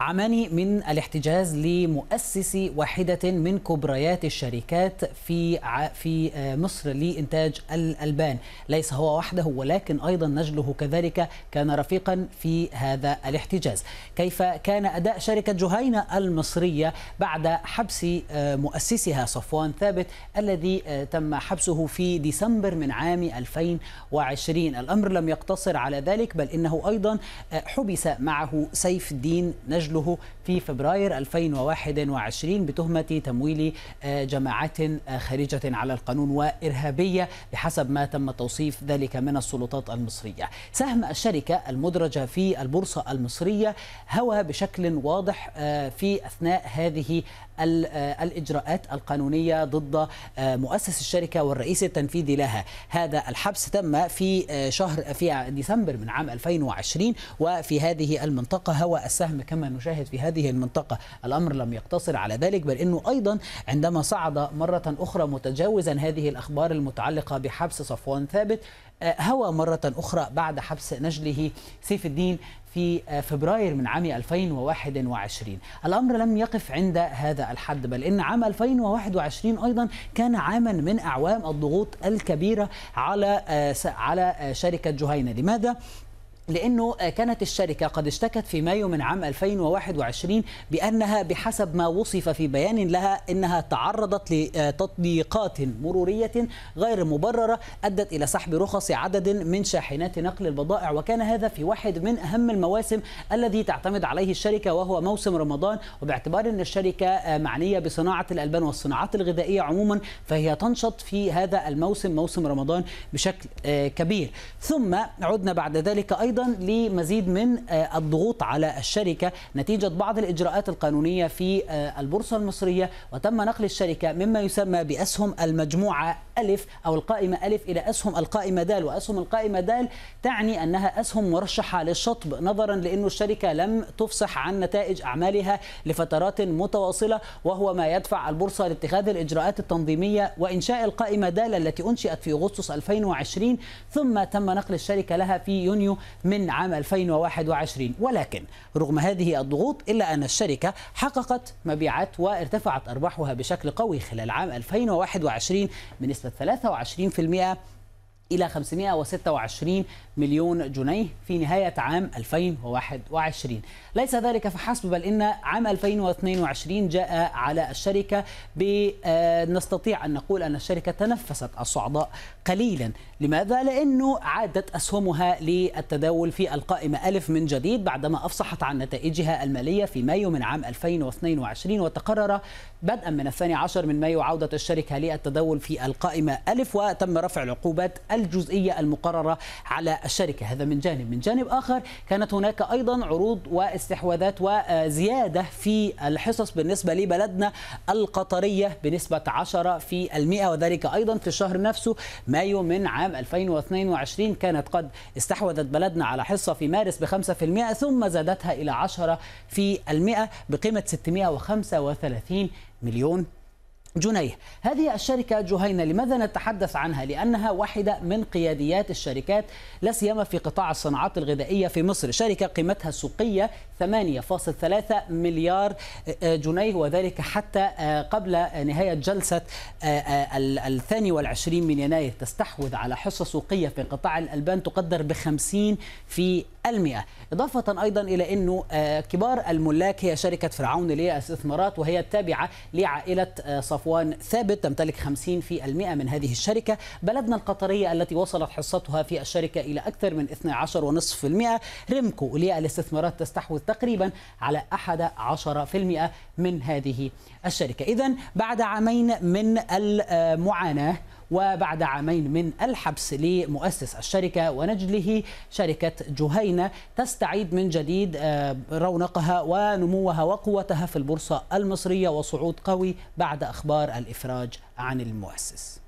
عماني من الاحتجاز لمؤسس واحدة من كبريات الشركات في في آه، مصر لإنتاج الألبان ليس هو وحده ولكن أيضا نجله كذلك كان رفيقا في هذا الاحتجاز كيف كان أداء شركة جهينة المصرية بعد حبس آه، مؤسسها صفوان ثابت الذي آه، تم حبسه في ديسمبر من عام 2020 الأمر لم يقتصر على ذلك بل إنه أيضا حبس معه سيف الدين نجل سجله في فبراير 2021 بتهمة تمويل آه، جماعات آه، خارجة على القانون وإرهابية بحسب ما تم توصيف ذلك من السلطات المصرية سهم الشركة المدرجة في البورصة المصرية هوى بشكل واضح آه، في أثناء هذه الإجراءات القانونية ضد مؤسس الشركة والرئيس التنفيذي لها هذا الحبس تم في شهر في ديسمبر من عام 2020 وفي هذه المنطقة هوى السهم كما نشاهد في هذه المنطقة الأمر لم يقتصر على ذلك بل أنه أيضا عندما صعد مرة أخرى متجاوزا هذه الأخبار المتعلقة بحبس صفوان ثابت آه، هوى مرة أخرى بعد حبس نجله سيف الدين في آه، فبراير من عام 2021 الأمر لم يقف عند هذا الحد بل إن عام 2021 أيضا كان عاما من أعوام الضغوط الكبيرة على آه، على شركة جهينة لماذا؟ لانه كانت الشركه قد اشتكت في مايو من عام 2021 بانها بحسب ما وصف في بيان لها انها تعرضت لتطبيقات مروريه غير مبرره ادت الى سحب رخص عدد من شاحنات نقل البضائع وكان هذا في واحد من اهم المواسم الذي تعتمد عليه الشركه وهو موسم رمضان وباعتبار ان الشركه معنيه بصناعه الالبان والصناعات الغذائيه عموما فهي تنشط في هذا الموسم موسم رمضان بشكل كبير ثم عدنا بعد ذلك ايضا ايضا لمزيد من آه، الضغوط على الشركه نتيجه بعض الاجراءات القانونيه في آه، البورصه المصريه وتم نقل الشركه مما يسمى باسهم المجموعه الف او القائمه الف الى اسهم القائمه دال واسهم القائمه دال تعني انها اسهم مرشحه للشطب نظرا لانه الشركه لم تفصح عن نتائج اعمالها لفترات متواصله وهو ما يدفع البورصه لاتخاذ الاجراءات التنظيميه وانشاء القائمه دال التي انشئت في اغسطس 2020 ثم تم نقل الشركه لها في يونيو من عام 2021 ولكن رغم هذه الضغوط إلا أن الشركة حققت مبيعات وارتفعت أرباحها بشكل قوي خلال عام 2021 بنسبة 23% إلى 526 مليون جنيه في نهاية عام 2021 ليس ذلك فحسب بل إن عام 2022 جاء على الشركة آه، نستطيع أن نقول أن الشركة تنفست الصعداء قليلا لماذا؟ لأنه عادت أسهمها للتداول في القائمة ألف من جديد بعدما أفصحت عن نتائجها المالية في مايو من عام 2022 وتقرر بدءا من الثاني عشر من مايو عودة الشركة للتداول في القائمة ألف وتم رفع العقوبات الجزئية المقررة على الشركة هذا من جانب من جانب آخر كانت هناك أيضا عروض واستحواذات وزيادة في الحصص بالنسبة لبلدنا القطرية بنسبة 10 في المئة وذلك أيضا في الشهر نفسه مايو من عام 2022 كانت قد استحوذت بلدنا على حصة في مارس ب 5% ثم زادتها إلى 10 في المئة بقيمة 635 مليون جنيه هذه الشركة جهينة لماذا نتحدث عنها لأنها واحدة من قياديات الشركات لا سيما في قطاع الصناعات الغذائية في مصر شركة قيمتها السوقية 8.3 مليار آه، آه، جنيه وذلك حتى آه، قبل نهاية جلسة الثاني والعشرين من يناير تستحوذ على حصة سوقية في قطاع الألبان تقدر ب 50 في المئة إضافة أيضا إلى أنه كبار الملاك هي شركة فرعون للاستثمارات وهي التابعة لعائلة صفوان عفوا ثابت تمتلك 50% من هذه الشركة بلدنا القطرية التي وصلت حصتها في الشركة إلى أكثر من 12.5% ريمكو ليها الاستثمارات تستحوذ تقريبا على 11% من هذه الشركة إذا بعد عامين من المعاناة وبعد عامين من الحبس لمؤسس الشركة ونجله شركة جهينة تستعيد من جديد آه، رونقها ونموها وقوتها في البورصة المصرية وصعود قوي بعد أخبار الإفراج عن المؤسس